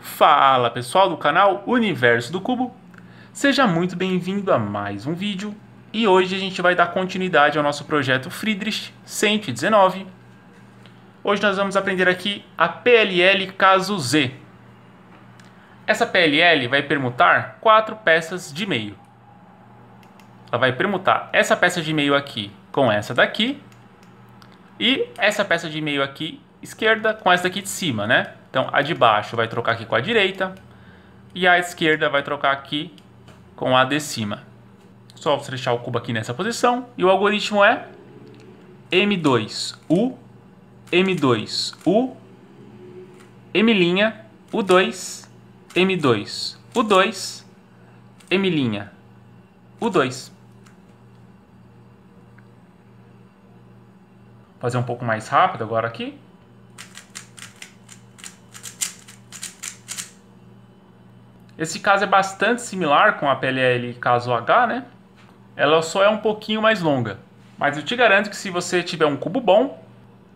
Fala pessoal do canal Universo do Cubo, seja muito bem-vindo a mais um vídeo e hoje a gente vai dar continuidade ao nosso projeto Friedrich 119. Hoje nós vamos aprender aqui a PLL caso Z. Essa PLL vai permutar quatro peças de meio. Ela vai permutar essa peça de meio aqui com essa daqui e essa peça de meio aqui esquerda com essa daqui de cima, né? Então a de baixo vai trocar aqui com a direita e a esquerda vai trocar aqui com a de cima. Só fechar o cubo aqui nessa posição e o algoritmo é M2U, M2U, M' U2, M2, U2, M', U2. Fazer um pouco mais rápido agora aqui. Esse caso é bastante similar com a PLL caso H, né? Ela só é um pouquinho mais longa. Mas eu te garanto que se você tiver um cubo bom,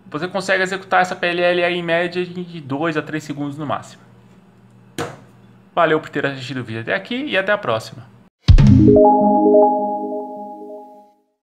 você consegue executar essa PLL aí em média de 2 a 3 segundos no máximo. Valeu por ter assistido o vídeo até aqui e até a próxima.